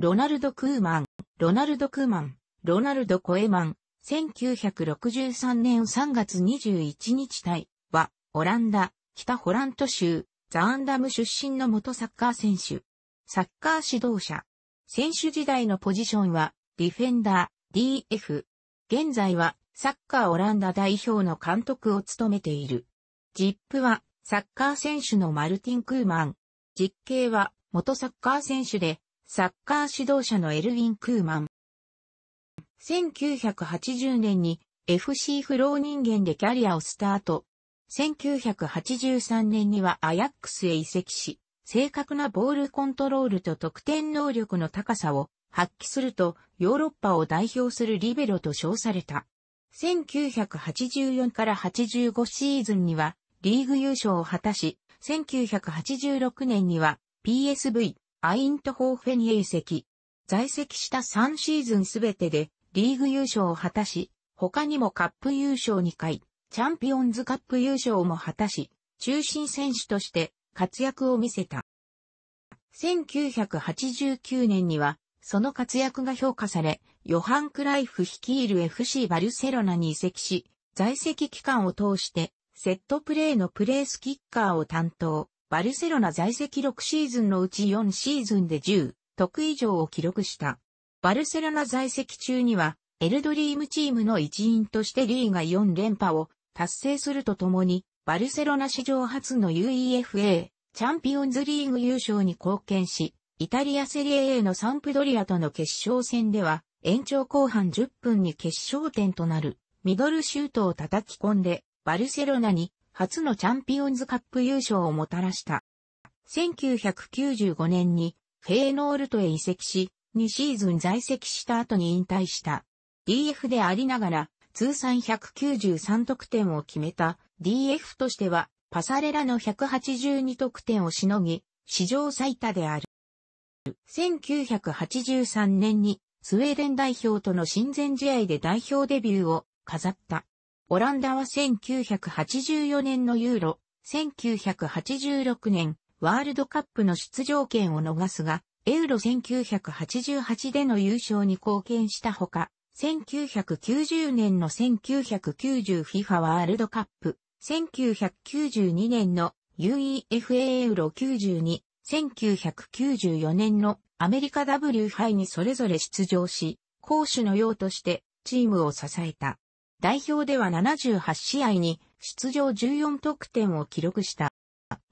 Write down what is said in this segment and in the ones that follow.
ロナルド・クーマン、ロナルド・クーマン、ロナルド・コエマン、1963年3月21日対は、オランダ、北ホラント州、ザーンダム出身の元サッカー選手。サッカー指導者。選手時代のポジションは、ディフェンダー、DF。現在は、サッカーオランダ代表の監督を務めている。ジップは、サッカー選手のマルティン・クーマン。実刑は、元サッカー選手で、サッカー指導者のエルウィン・クーマン。1980年に FC フロー人間でキャリアをスタート。1983年にはアヤックスへ移籍し、正確なボールコントロールと得点能力の高さを発揮するとヨーロッパを代表するリベロと称された。1984から85シーズンにはリーグ優勝を果たし、1986年には PSV アイントホーフェに移籍。在籍した3シーズンすべてでリーグ優勝を果たし、他にもカップ優勝2回、チャンピオンズカップ優勝も果たし、中心選手として活躍を見せた。1989年には、その活躍が評価され、ヨハン・クライフ率いる FC バルセロナに移籍し、在籍期間を通して、セットプレーのプレースキッカーを担当、バルセロナ在籍6シーズンのうち4シーズンで10得以上を記録した。バルセロナ在籍中には、エルドリームチームの一員としてリーガ4連覇を達成するとともに、バルセロナ史上初の UEFA チャンピオンズリーグ優勝に貢献し、イタリアセリエ A のサンプドリアとの決勝戦では、延長後半10分に決勝点となるミドルシュートを叩き込んで、バルセロナに初のチャンピオンズカップ優勝をもたらした。1995年にフェーノールトへ移籍し、2シーズン在籍した後に引退した。DF でありながら、通算193得点を決めた DF としては、パサレラの182得点をしのぎ、史上最多である。1983年にスウェーデン代表との親善試合で代表デビューを飾った。オランダは1984年のユーロ、1986年、ワールドカップの出場権を逃すが、エウロ1988での優勝に貢献したほか、1990年の 1990FIFA ワールドカップ、1992年の UEFA エウロ92、1994年のアメリカ W 杯にそれぞれ出場し、攻守の用としてチームを支えた。代表では78試合に出場14得点を記録した。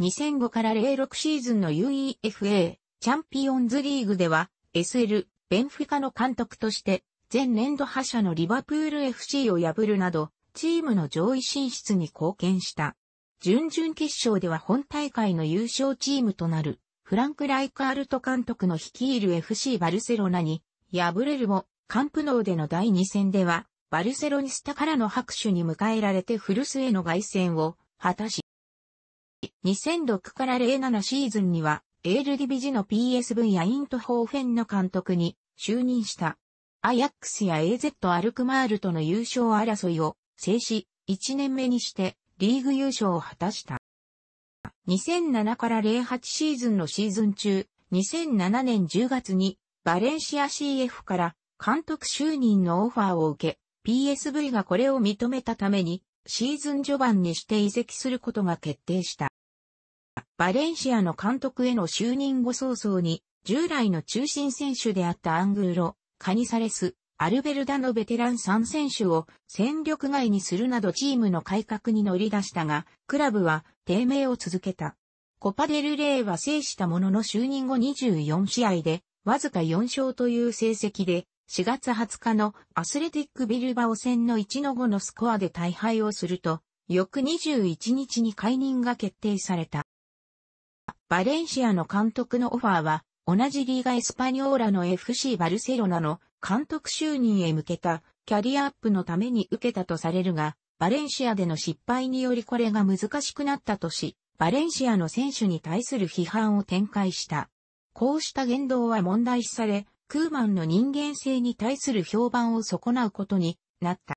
2005から06シーズンの UEFA チャンピオンズリーグでは SL ベンフィカの監督として前年度覇者のリバプール FC を破るなどチームの上位進出に貢献した。準々決勝では本大会の優勝チームとなるフランク・ライカールト監督の率いる FC バルセロナに敗れるもカンプノーでの第2戦ではバルセロニスタからの拍手に迎えられて古スへの凱旋を果たし、2006から07シーズンには、エールディビジの PSV やイントホーフェンの監督に就任した。アヤックスや AZ アルクマールとの優勝争いを制し、1年目にしてリーグ優勝を果たした。2007から08シーズンのシーズン中、2007年10月にバレンシア CF から監督就任のオファーを受け、PSV がこれを認めたために、シーズン序盤にして移籍することが決定した。バレンシアの監督への就任後早々に、従来の中心選手であったアングーロ、カニサレス、アルベルダのベテラン3選手を戦力外にするなどチームの改革に乗り出したが、クラブは低迷を続けた。コパデルレイは制したものの就任後24試合で、わずか4勝という成績で、4月20日のアスレティックビルバオ戦の1の5のスコアで大敗をすると、翌21日に解任が決定された。バレンシアの監督のオファーは、同じリーガエスパニョーラの FC バルセロナの監督就任へ向けたキャリアアップのために受けたとされるが、バレンシアでの失敗によりこれが難しくなったとし、バレンシアの選手に対する批判を展開した。こうした言動は問題視され、クーマンの人間性に対する評判を損なうことになった。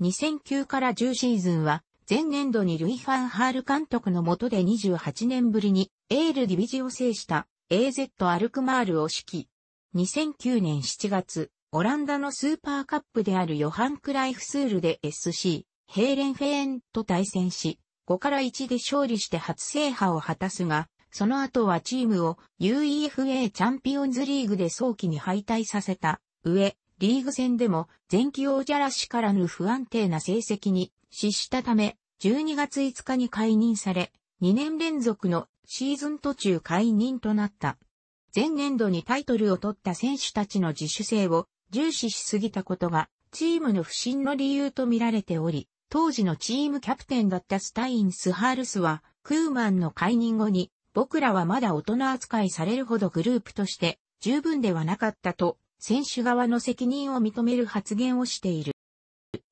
2009から10シーズンは、前年度にルイ・ファンハール監督の下で28年ぶりにエール・ディビジを制した AZ・ アルクマールを指揮。2009年7月、オランダのスーパーカップであるヨハン・クライフスールで SC、ヘーレン・フェーンと対戦し、5から1で勝利して初制覇を果たすが、その後はチームを UEFA チャンピオンズリーグで早期に敗退させた上、リーグ戦でも前期王者らしからぬ不安定な成績に失したため、12月5日に解任され、2年連続のシーズン途中解任となった。前年度にタイトルを取った選手たちの自主性を重視しすぎたことが、チームの不振の理由と見られており、当時のチームキャプテンだったスタイン・スハールスは、クーマンの解任後に僕らはまだ大人扱いされるほどグループとして十分ではなかったと、選手側の責任を認める発言をしている。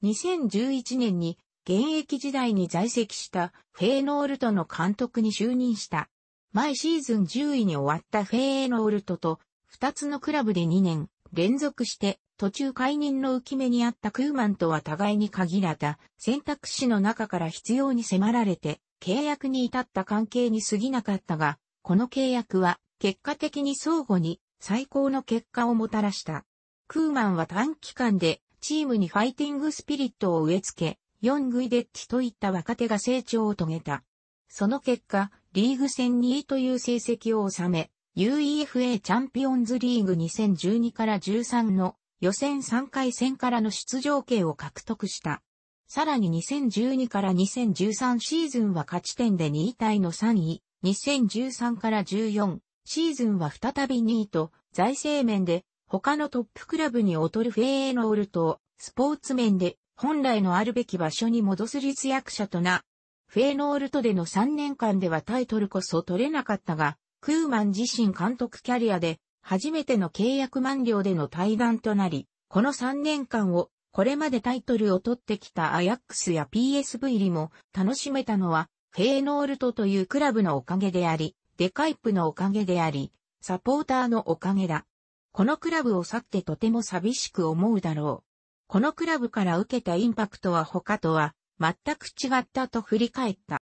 2011年に現役時代に在籍したフェーノールトの監督に就任した。毎シーズン10位に終わったフェーノールトと、2つのクラブで2年連続して途中解任の浮き目にあったクーマンとは互いに限られた選択肢の中から必要に迫られて契約に至った関係に過ぎなかったが、この契約は結果的に相互に最高の結果をもたらした。クーマンは短期間でチームにファイティングスピリットを植え付け、ヨングイデッチといった若手が成長を遂げた。その結果、リーグ戦2位という成績を収め、UEFA チャンピオンズリーグ2012から13の予選3回戦からの出場権を獲得した。さらに2012から2013シーズンは勝ち点で2位タイの3位、2013から14シーズンは再び2位と、財政面で他のトップクラブに劣るフェーノールと、スポーツ面で本来のあるべき場所に戻す立役者とな、フェーノールとでの3年間ではタイトルこそ取れなかったが、クーマン自身監督キャリアで初めての契約満了での対談となり、この3年間をこれまでタイトルを取ってきたアヤックスや PSV リも楽しめたのは、フェーノールトというクラブのおかげであり、デカイプのおかげであり、サポーターのおかげだ。このクラブを去ってとても寂しく思うだろう。このクラブから受けたインパクトは他とは全く違ったと振り返った。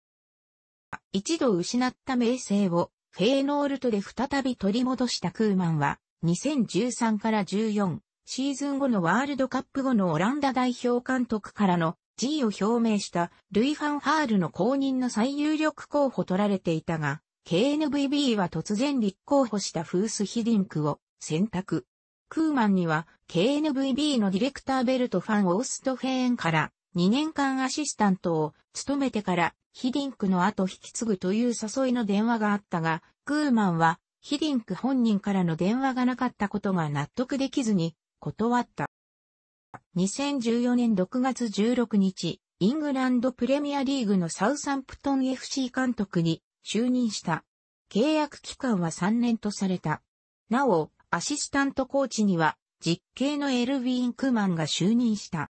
一度失った名声をフェーノールトで再び取り戻したクーマンは2013から14シーズン後のワールドカップ後のオランダ代表監督からの G を表明したルイ・ファンハールの公認の最有力候補取られていたが、KNVB は突然立候補したフース・ヒディンクを選択。クーマンには KNVB のディレクターベルト・ファン・オーストフェーンから2年間アシスタントを務めてからヒディンクの後引き継ぐという誘いの電話があったが、クーマンはヒディンク本人からの電話がなかったことが納得できずに断った。2014年6月16日、イングランドプレミアリーグのサウサンプトン FC 監督に就任した。契約期間は3年とされた。なお、アシスタントコーチには、実刑のエルヴィン・クマンが就任した。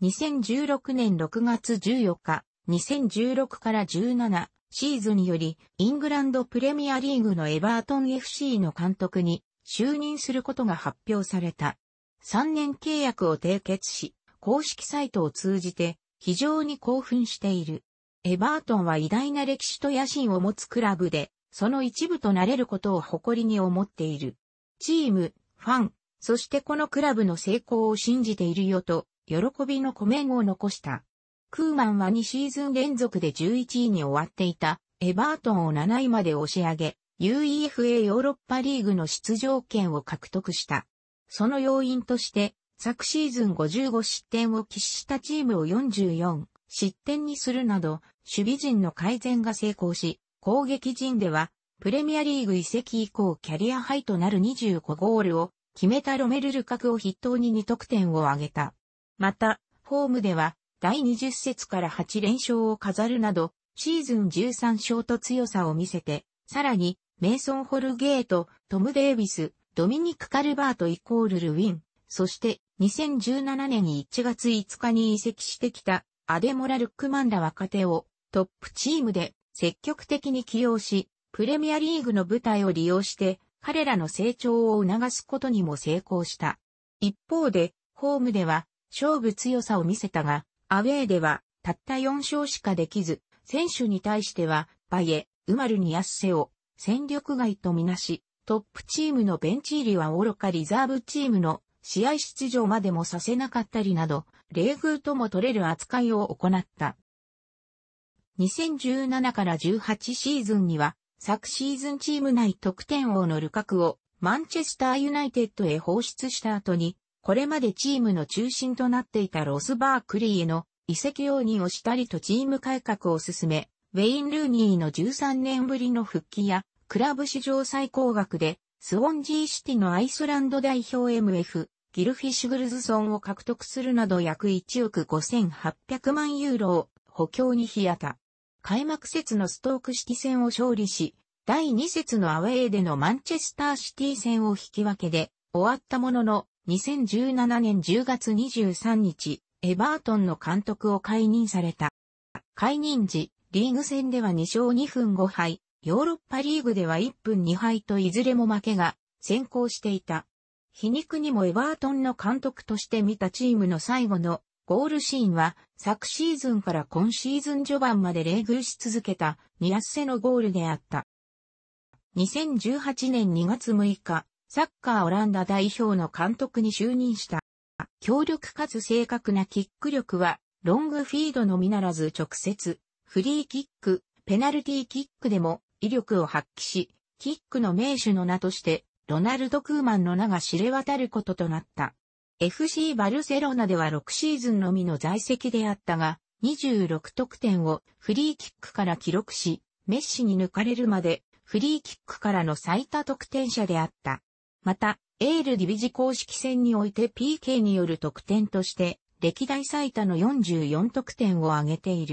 2016年6月14日、2016から17シーズンより、イングランドプレミアリーグのエバートン FC の監督に就任することが発表された。3年契約を締結し、公式サイトを通じて非常に興奮している。エバートンは偉大な歴史と野心を持つクラブで、その一部となれることを誇りに思っている。チーム、ファン、そしてこのクラブの成功を信じているよと、喜びのコメンを残した。クーマンは2シーズン連続で11位に終わっていた、エバートンを7位まで押し上げ、UEFA ヨーロッパリーグの出場権を獲得した。その要因として、昨シーズン55失点を喫したチームを44失点にするなど、守備陣の改善が成功し、攻撃陣では、プレミアリーグ移籍以降キャリアハイとなる25ゴールを決めたロメル・ルカクを筆頭に2得点を挙げた。また、ホームでは、第20節から8連勝を飾るなど、シーズン13勝と強さを見せて、さらに、メイソン・ホルゲート、トム・デイビス、ドミニク・カルバートイコール・ルウィン、そして2017年1月5日に移籍してきたアデモラ・ルックマンら若手をトップチームで積極的に起用し、プレミアリーグの舞台を利用して彼らの成長を促すことにも成功した。一方で、ホームでは勝負強さを見せたが、アウェーではたった4勝しかできず、選手に対しては、バイエ、ウマルにアッセを、戦力外とみなし、トップチームのベンチ入りは愚かリザーブチームの試合出場までもさせなかったりなど、冷遇とも取れる扱いを行った。2017から18シーズンには、昨シーズンチーム内得点王のルカクをマンチェスターユナイテッドへ放出した後に、これまでチームの中心となっていたロス・バークリーへの移籍容認をしたりとチーム改革を進め、ウェイン・ルーニーの13年ぶりの復帰や、クラブ史上最高額で、スウォンジーシティのアイスランド代表 MF、ギルフィッシュグルズソンを獲得するなど約1億5800万ユーロを補強に冷やた。開幕節のストークシティ戦を勝利し、第2節のアウェーでのマンチェスターシティ戦を引き分けで終わったものの、2017年10月23日、エバートンの監督を解任された。解任時、リーグ戦では2勝2分5敗、ヨーロッパリーグでは1分2敗といずれも負けが先行していた。皮肉にもエバートンの監督として見たチームの最後のゴールシーンは昨シーズンから今シーズン序盤まで冷遇し続けたニアッセのゴールであった。2018年2月6日、サッカーオランダ代表の監督に就任した。強力かつ正確なキック力はロングフィードのみならず直接フリーキック、ペナルティーキックでも威力を発揮し、キックの名手の名として、ロナルド・クーマンの名が知れ渡ることとなった。FC バルセロナでは6シーズンのみの在籍であったが、26得点をフリーキックから記録し、メッシに抜かれるまでフリーキックからの最多得点者であった。また、エールディビジ公式戦において PK による得点として、歴代最多の44得点を挙げている。